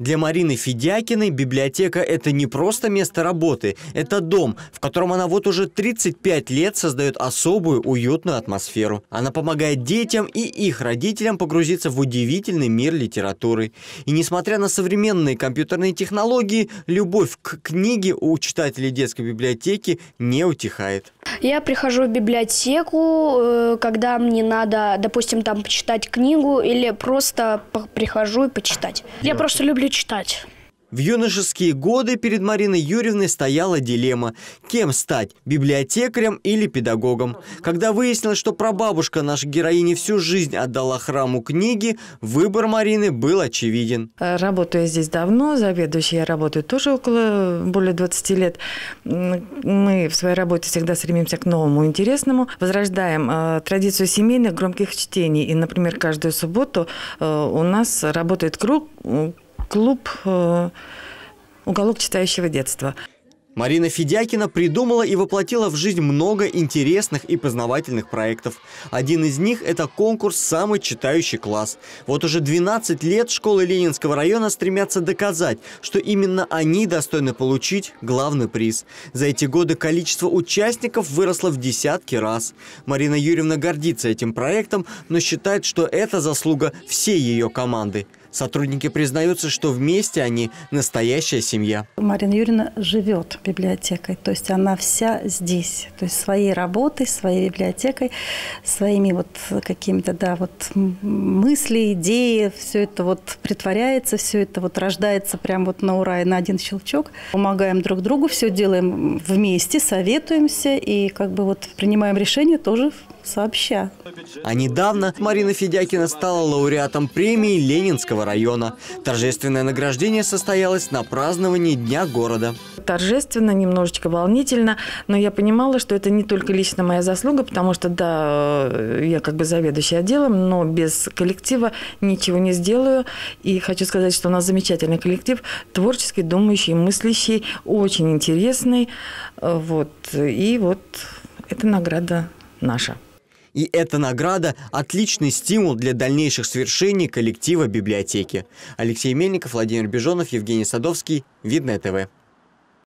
Для Марины Федякиной библиотека – это не просто место работы, это дом, в котором она вот уже 35 лет создает особую уютную атмосферу. Она помогает детям и их родителям погрузиться в удивительный мир литературы. И несмотря на современные компьютерные технологии, любовь к книге у читателей детской библиотеки не утихает. Я прихожу в библиотеку, э, когда мне надо, допустим, там почитать книгу или просто прихожу и почитать. Я просто люблю люблю читать. В юношеские годы перед Мариной Юрьевной стояла дилемма – кем стать – библиотекарем или педагогом. Когда выяснилось, что прабабушка нашей героини всю жизнь отдала храму книги, выбор Марины был очевиден. Работаю я здесь давно, заведующая я работаю тоже около более 20 лет. Мы в своей работе всегда стремимся к новому интересному. Возрождаем э, традицию семейных громких чтений. И, например, каждую субботу э, у нас работает круг клуб э, «Уголок читающего детства». Марина Федякина придумала и воплотила в жизнь много интересных и познавательных проектов. Один из них – это конкурс «Самый читающий класс». Вот уже 12 лет школы Ленинского района стремятся доказать, что именно они достойны получить главный приз. За эти годы количество участников выросло в десятки раз. Марина Юрьевна гордится этим проектом, но считает, что это заслуга всей ее команды – Сотрудники признаются, что вместе они настоящая семья. Марина Юрьевна живет библиотекой, то есть она вся здесь, то есть своей работой, своей библиотекой, своими вот какими-то, да, вот мысли, идеи, все это вот притворяется, все это вот рождается прямо вот на ура и на один щелчок. Помогаем друг другу, все делаем вместе, советуемся и как бы вот принимаем решения тоже сообща. А недавно Марина Федякина стала лауреатом премии Ленинского района. Торжественное награждение состоялось на праздновании Дня города. Торжественно, немножечко волнительно, но я понимала, что это не только лично моя заслуга, потому что, да, э, я как бы заведующая отделом, но без коллектива ничего не сделаю. И хочу сказать, что у нас замечательный коллектив, творческий, думающий, мыслящий, очень интересный. Э, вот. И вот эта награда наша и эта награда – отличный стимул для дальнейших свершений коллектива библиотеки. Алексей Мельников, Владимир Бежонов, Евгений Садовский. Видное ТВ.